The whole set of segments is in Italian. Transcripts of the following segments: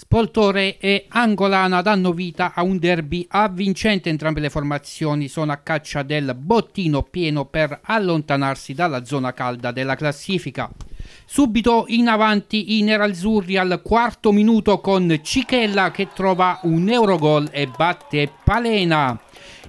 Spoltore e Angolana danno vita a un derby avvincente. Entrambe le formazioni sono a caccia del bottino pieno per allontanarsi dalla zona calda della classifica. Subito in avanti i nerazzurri al quarto minuto con Cichella che trova un Eurogol e batte Palena.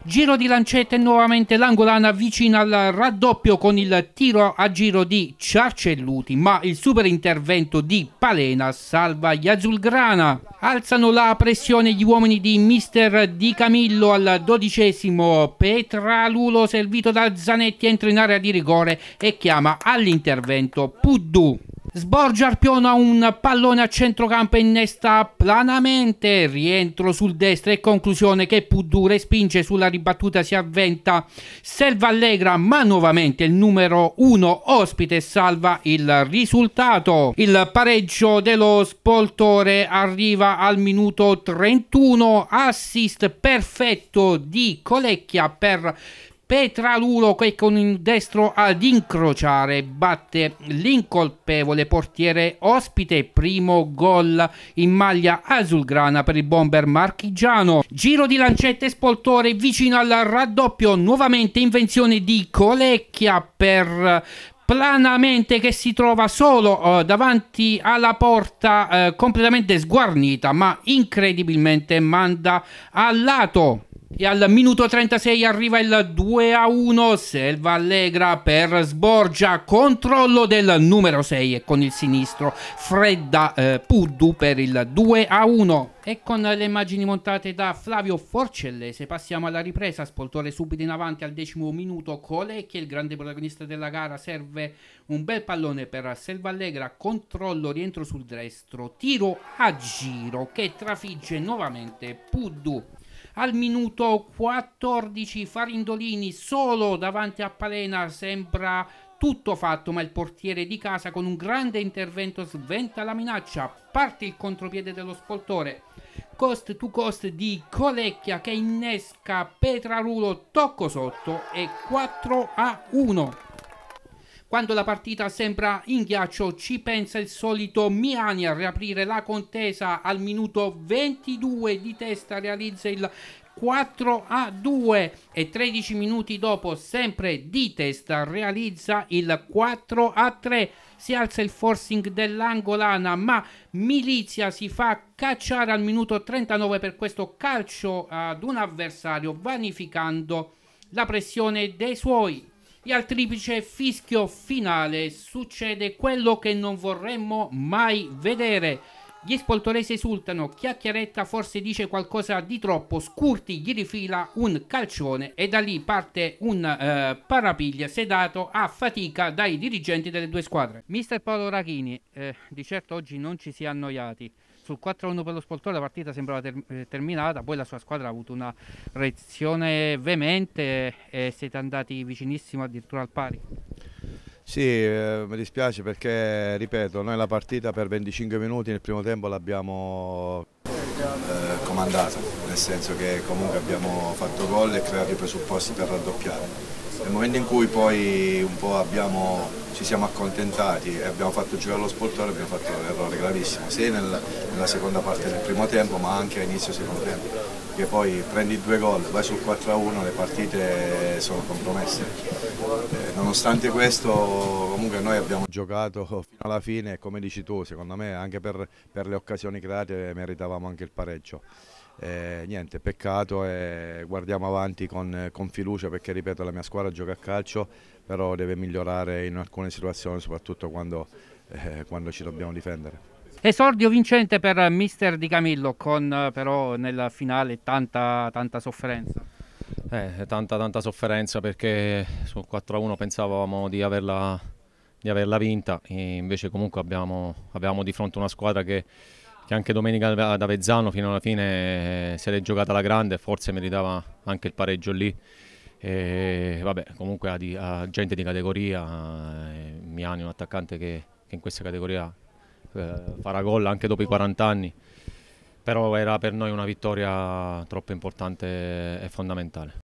Giro di lancette nuovamente l'angolana avvicina al raddoppio con il tiro a giro di Ciarcelluti, ma il super intervento di Palena salva gli azulgrana. Alzano la pressione gli uomini di Mister Di Camillo al dodicesimo. Petralulo servito da Zanetti entra in area di rigore e chiama all'intervento Puddu. Sborge Arpiona un pallone a centrocampo e innesta planamente, rientro sul destro e conclusione che Puddure spinge sulla ribattuta si avventa Selva Allegra ma nuovamente il numero 1 ospite salva il risultato. Il pareggio dello spoltore arriva al minuto 31, assist perfetto di Colecchia per Petraluro che con il destro ad incrociare batte l'incolpevole portiere ospite primo gol in maglia azulgrana per il bomber marchigiano giro di lancette spoltore vicino al raddoppio nuovamente invenzione di Colecchia per planamente che si trova solo eh, davanti alla porta eh, completamente sguarnita ma incredibilmente manda a lato e al minuto 36 arriva il 2 a 1 Selva Allegra per Sborgia controllo del numero 6 e con il sinistro Fredda eh, Puddu per il 2 a 1 e con le immagini montate da Flavio Forcellese passiamo alla ripresa. Spoltore subito in avanti al decimo minuto. Colecchi, il grande protagonista della gara, serve un bel pallone per Selva Allegra. Controllo, rientro sul destro, tiro a giro che trafigge nuovamente Puddu. Al minuto 14 Farindolini solo davanti a Palena sembra tutto fatto, ma il portiere di casa con un grande intervento sventa la minaccia. Parte il contropiede dello spoltore. Cost to cost di Colecchia che innesca Petrarulo, tocco sotto e 4 a 1. Quando la partita sembra in ghiaccio ci pensa il solito Miani a riaprire la contesa al minuto 22 di testa realizza il 4 a 2 e 13 minuti dopo sempre di testa realizza il 4 a 3 si alza il forcing dell'angolana ma Milizia si fa cacciare al minuto 39 per questo calcio ad un avversario vanificando la pressione dei suoi e al triplice fischio finale succede quello che non vorremmo mai vedere. Gli spoltoresi esultano, Chiacchieretta forse dice qualcosa di troppo, Scurti gli rifila un calcione e da lì parte un eh, parapiglia sedato a fatica dai dirigenti delle due squadre. Mister Paolo Rachini, eh, di certo oggi non ci si è annoiati sul 4-1 per lo Spoltore la partita sembrava ter- eh, terminata, poi la sua squadra ha avuto una reazione veemente e siete andati vicinissimo addirittura al pari. Sì, eh, mi dispiace perché, ripeto, noi la partita per 25 minuti nel primo tempo l'abbiamo eh, comandata, nel senso che comunque abbiamo fatto gol e creato i presupposti per raddoppiare. Nel momento in cui poi un po' abbiamo, ci siamo accontentati e abbiamo fatto girare lo sportore abbiamo fatto un errore gravissimo, sia nel, nella seconda parte del primo tempo ma anche a inizio secondo tempo perché poi prendi due gol, vai sul 4-1, le partite sono compromesse. Eh, nonostante questo comunque noi abbiamo giocato fino alla fine come dici tu, secondo me anche per, per le occasioni create meritavamo anche il pareggio. Eh, niente, peccato e guardiamo avanti con, con, fiducia perché ripeto la mia squadra gioca a calcio però deve migliorare in alcune situazioni soprattutto quando, eh, quando ci dobbiamo difendere. Esordio vincente per Mister Di Camillo, con eh, però nel finale tanta, tanta sofferenza. Eh, tanta, tanta sofferenza perché sul 4-1 pensavamo di averla, di averla vinta, invece comunque abbiamo, abbiamo, di fronte una squadra che, che anche domenica ad Avezzano fino alla fine eh, se l'è giocata alla grande, forse meritava anche il pareggio lì. E, vabbè, comunque ha, di, gente di categoria, eh, Miani è un attaccante che, che in questa categoria eh, farà gol anche dopo i 40 anni, però era per noi una vittoria troppo importante e fondamentale.